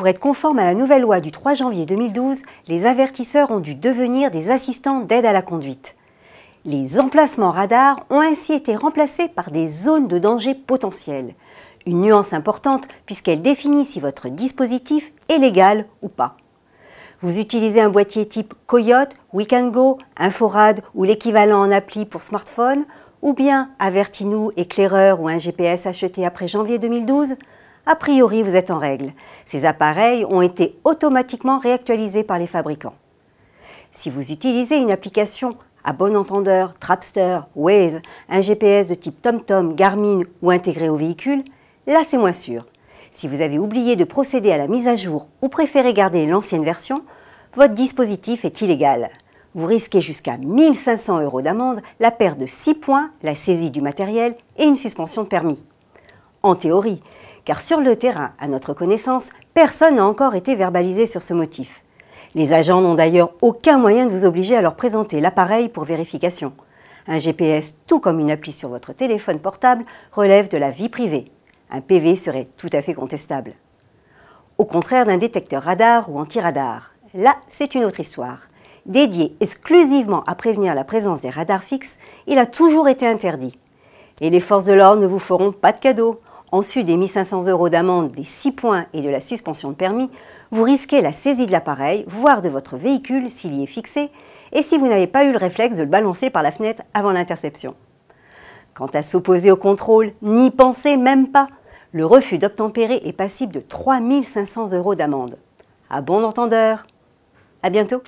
Pour être conforme à la nouvelle loi du 3 janvier 2012, les avertisseurs ont dû devenir des assistants d'aide à la conduite. Les emplacements radars ont ainsi été remplacés par des zones de danger potentiel. Une nuance importante puisqu'elle définit si votre dispositif est légal ou pas. Vous utilisez un boîtier type Coyote, We Go, Inforad ou l'équivalent en appli pour smartphone, ou bien Avertinou, éclaireur ou un GPS acheté après janvier 2012 a priori vous êtes en règle. Ces appareils ont été automatiquement réactualisés par les fabricants. Si vous utilisez une application à bon entendeur, Trapster, Waze, un GPS de type TomTom, Garmin ou intégré au véhicule, là c'est moins sûr. Si vous avez oublié de procéder à la mise à jour ou préférez garder l'ancienne version, votre dispositif est illégal. Vous risquez jusqu'à 1500 euros d'amende, la perte de 6 points, la saisie du matériel et une suspension de permis. En théorie, car sur le terrain, à notre connaissance, personne n'a encore été verbalisé sur ce motif. Les agents n'ont d'ailleurs aucun moyen de vous obliger à leur présenter l'appareil pour vérification. Un GPS, tout comme une appli sur votre téléphone portable, relève de la vie privée. Un PV serait tout à fait contestable. Au contraire d'un détecteur radar ou anti-radar. Là, c'est une autre histoire. Dédié exclusivement à prévenir la présence des radars fixes, il a toujours été interdit. Et les forces de l'ordre ne vous feront pas de cadeau. Ensuite des 500 euros d'amende, des 6 points et de la suspension de permis, vous risquez la saisie de l'appareil, voire de votre véhicule s'il y est fixé, et si vous n'avez pas eu le réflexe de le balancer par la fenêtre avant l'interception. Quant à s'opposer au contrôle, n'y pensez même pas. Le refus d'obtempérer est passible de 3500 euros d'amende. À bon entendeur. À bientôt.